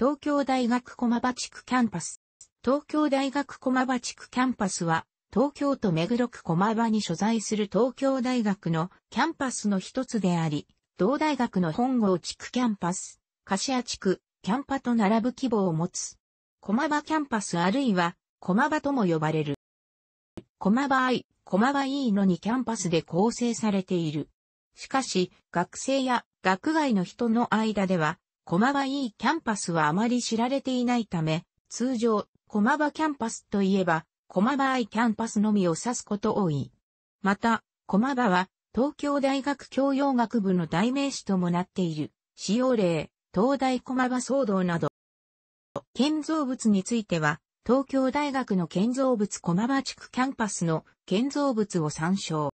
東京大学駒場地区キャンパス。東京大学駒場地区キャンパスは、東京都目黒区駒場に所在する東京大学のキャンパスの一つであり、同大学の本郷地区キャンパス、柏地区、キャンパと並ぶ規模を持つ。駒場キャンパスあるいは、駒場とも呼ばれる。駒場 I、駒場 E の2キャンパスで構成されている。しかし、学生や学外の人の間では、駒場 E キャンパスはあまり知られていないため、通常、駒場キャンパスといえば、駒場愛キャンパスのみを指すこと多い。また、駒場は、東京大学教養学部の代名詞ともなっている、使用例、東大駒場騒動など。建造物については、東京大学の建造物駒場地区キャンパスの建造物を参照。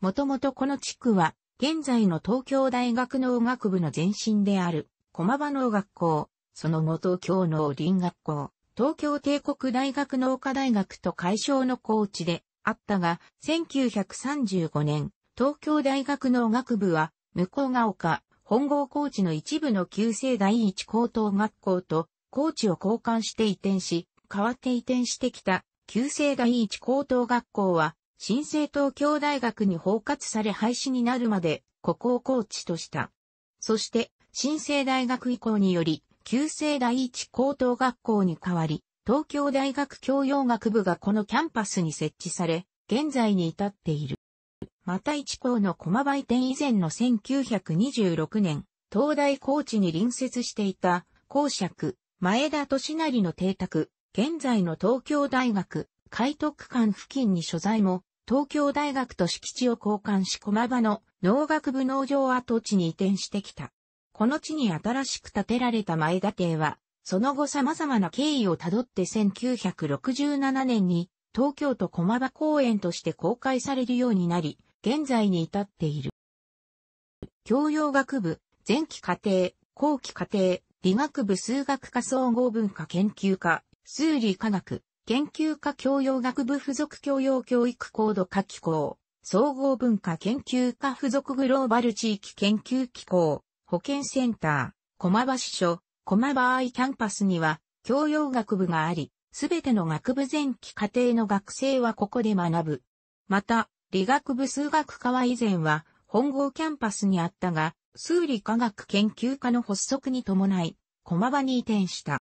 もともとこの地区は、現在の東京大学農学部の前身である、駒場農学校、その後東京農林学校、東京帝国大学農科大学と解消の高チであったが、1935年、東京大学農学部は、向こうが丘、本郷高知の一部の旧制第一高等学校と、高チを交換して移転し、代わって移転してきた、旧制第一高等学校は、新生東京大学に包括され廃止になるまで、ここを高チとした。そして、新生大学以降により、旧制第一高等学校に変わり、東京大学教養学部がこのキャンパスに設置され、現在に至っている。また一校の駒売店以前の1926年、東大高知に隣接していた、公爵、前田利成の邸宅、現在の東京大学、海徳館付近に所在も、東京大学と敷地を交換し駒場の農学部農場跡地に移転してきた。この地に新しく建てられた前田邸は、その後様々な経緯をたどって1967年に東京都駒場公園として公開されるようになり、現在に至っている。教養学部、前期課程、後期課程、理学部数学科総合文化研究科、数理科学、研究科教養学部附属教養教育高度科機構、総合文化研究科附属グローバル地域研究機構、保健センター、駒場支所、駒場愛キャンパスには、教養学部があり、すべての学部前期課程の学生はここで学ぶ。また、理学部数学科は以前は、本郷キャンパスにあったが、数理科学研究科の発足に伴い、駒場に移転した。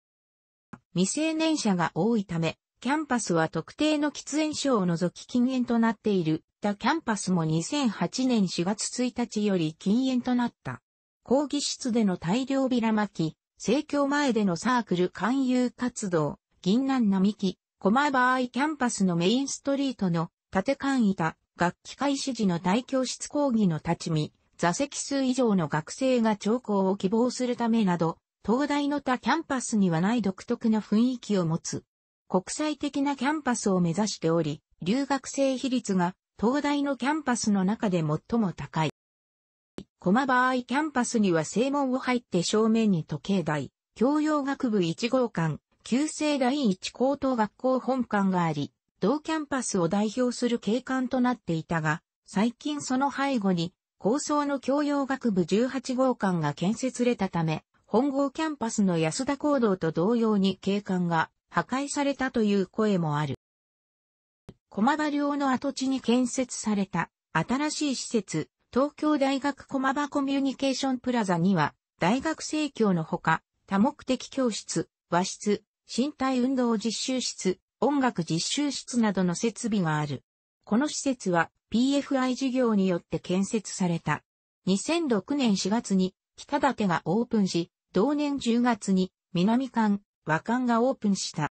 未成年者が多いため、キャンパスは特定の喫煙所を除き禁煙となっている。たキャンパスも2008年4月1日より禁煙となった。講義室での大量ビラ巻き、生協前でのサークル勧誘活動、銀南並木、駒場アキャンパスのメインストリートの縦館板、楽器開始時の大教室講義の立ち見、座席数以上の学生が聴講を希望するためなど、東大の他キャンパスにはない独特な雰囲気を持つ。国際的なキャンパスを目指しており、留学生比率が東大のキャンパスの中で最も高い。駒場合キャンパスには正門を入って正面に時計台、教養学部1号館、旧制第1高等学校本館があり、同キャンパスを代表する景観となっていたが、最近その背後に、高層の教養学部18号館が建設されたため、本郷キャンパスの安田講堂と同様に景観が破壊されたという声もある。駒場寮の跡地に建設された新しい施設、東京大学駒場コミュニケーションプラザには、大学生協のほか、多目的教室、和室、身体運動実習室、音楽実習室などの設備がある。この施設は PFI 事業によって建設された。2006年4月に北館がオープンし、同年10月に南館、和館がオープンした。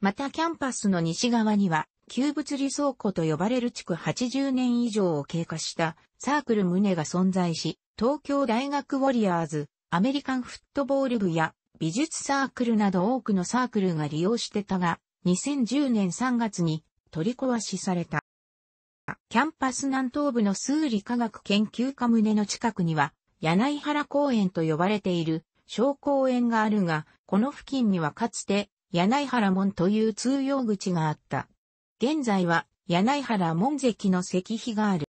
またキャンパスの西側には旧物理倉庫と呼ばれる地区80年以上を経過したサークル胸が存在し、東京大学ウォリアーズ、アメリカンフットボール部や美術サークルなど多くのサークルが利用してたが、2010年3月に取り壊しされた。キャンパス南東部の数理科学研究科棟の近くには、柳原公園と呼ばれている小公園があるが、この付近にはかつて柳原門という通用口があった。現在は柳原門跡の石碑がある。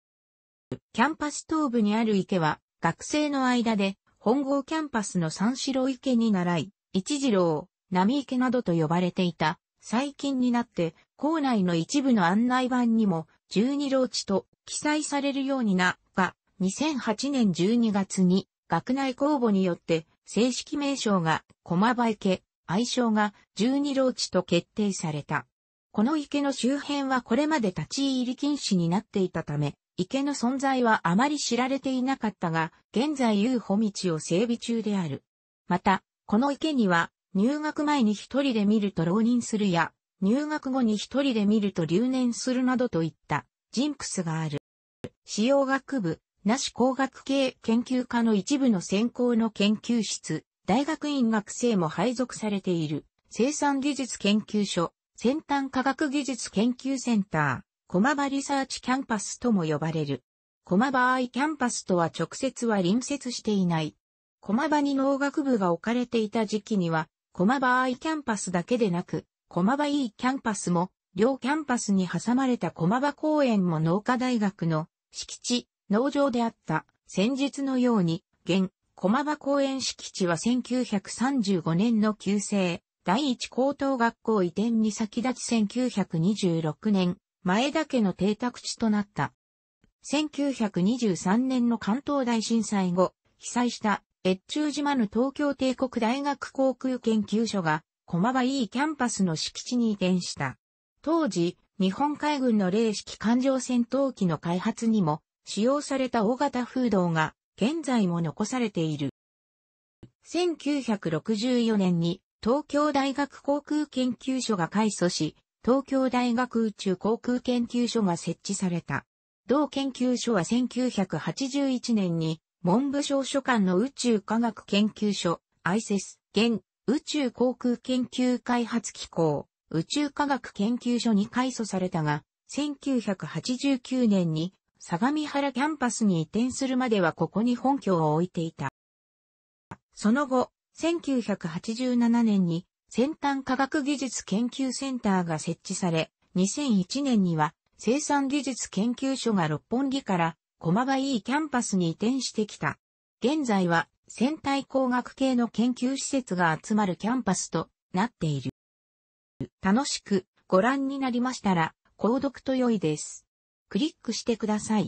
キャンパス東部にある池は学生の間で本郷キャンパスの三四郎池に習い、一次郎、波池などと呼ばれていた。最近になって校内の一部の案内板にも十二郎地と記載されるようになが2008年12月に学内公募によって正式名称が駒場池、愛称が十二郎地と決定された。この池の周辺はこれまで立ち入り禁止になっていたため、池の存在はあまり知られていなかったが、現在遊歩道を整備中である。また、この池には、入学前に一人で見ると浪人するや、入学後に一人で見ると留年するなどといったジンクスがある。使用学部、なし工学系研究科の一部の専攻の研究室、大学院学生も配属されている、生産技術研究所、先端科学技術研究センター、駒場リサーチキャンパスとも呼ばれる。駒場アイキャンパスとは直接は隣接していない。駒場に農学部が置かれていた時期には、駒場アイキャンパスだけでなく、駒場ーキャンパスも、両キャンパスに挟まれた駒場公園も農科大学の敷地、農場であった。先日のように、現、駒場公園敷地は1935年の旧制、第一高等学校移転に先立ち1926年、前田家の邸宅地となった。1923年の関東大震災後、被災した越中島の東京帝国大学航空研究所が、駒場 E キャンパスの敷地に移転した。当時、日本海軍の霊式艦上戦闘機の開発にも使用された大型風洞が現在も残されている。1964年に東京大学航空研究所が開祖し、東京大学宇宙航空研究所が設置された。同研究所は1981年に文部省所管の宇宙科学研究所、i s e s 現宇宙航空研究開発機構、宇宙科学研究所に開祖されたが、1989年に相模原キャンパスに移転するまではここに本拠を置いていた。その後、1987年に先端科学技術研究センターが設置され、2001年には生産技術研究所が六本木から駒場 E キャンパスに移転してきた。現在は船体工学系の研究施設が集まるキャンパスとなっている。楽しくご覧になりましたら、購読と良いです。クリックしてください。